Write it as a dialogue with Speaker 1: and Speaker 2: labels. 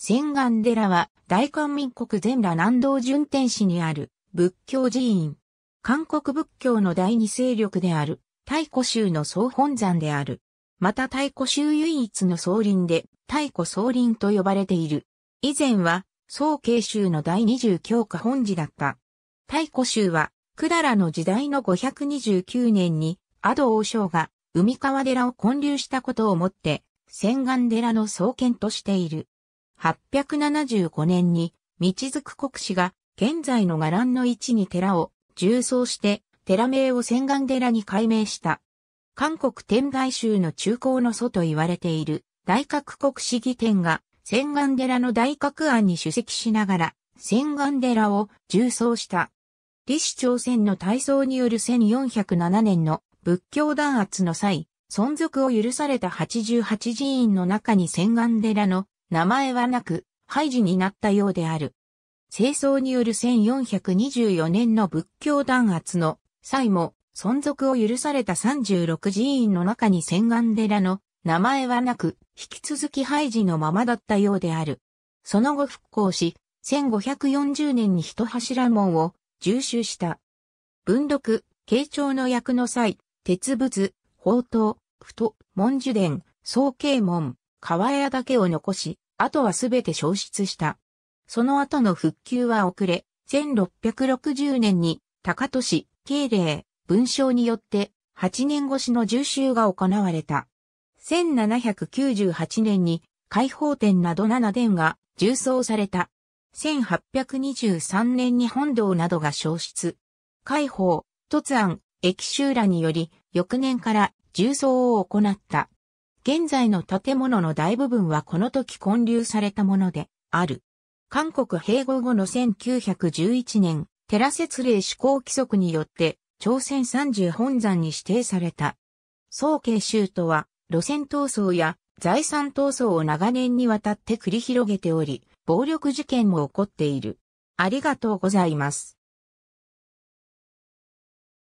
Speaker 1: 千願寺は大韓民国全羅南道順天市にある仏教寺院。韓国仏教の第二勢力である太古宗の総本山である。また太古宗唯一の総林で太古総林と呼ばれている。以前は総慶宗の第二十教科本寺だった。太古宗は百済の時代の529年に阿道王将が海川寺を建立したことをもって、千願寺の創建としている。875年に、道づく国師が、現在の伽藍の位置に寺を、重装して、寺名を千願寺に改名した。韓国天台宗の中高の祖と言われている、大覚国師義典が、千願寺の大覚案に主席しながら、千願寺を重装した。李氏朝鮮の大僧による1407年の仏教弾圧の際、存続を許された88寺院の中に千願寺の名前はなく、廃寺になったようである。清掃による1424年の仏教弾圧の際も存続を許された36寺院の中に千顔寺の名前はなく、引き続き廃寺のままだったようである。その後復興し、1540年に一柱門を重修した。文読、慶長の役の際、鉄仏、宝刀、ふと、文樹殿、総慶門、川屋だけを残し、あとはすべて消失した。その後の復旧は遅れ、1660年に、高都市、敬礼、文章によって、8年越しの重修が行われた。1798年に、開放店など7殿が重装された。1823年に本堂などが消失。開放、突案、駅修らにより、翌年から重装を行った。現在の建物の大部分はこの時建立されたものである。韓国併合後の1911年、寺設令施行規則によって、朝鮮三十本山に指定された。総慶州とは、路線闘争や財産闘争を長年にわたって繰り広げており、暴力事件も起こっている。ありがとうございます。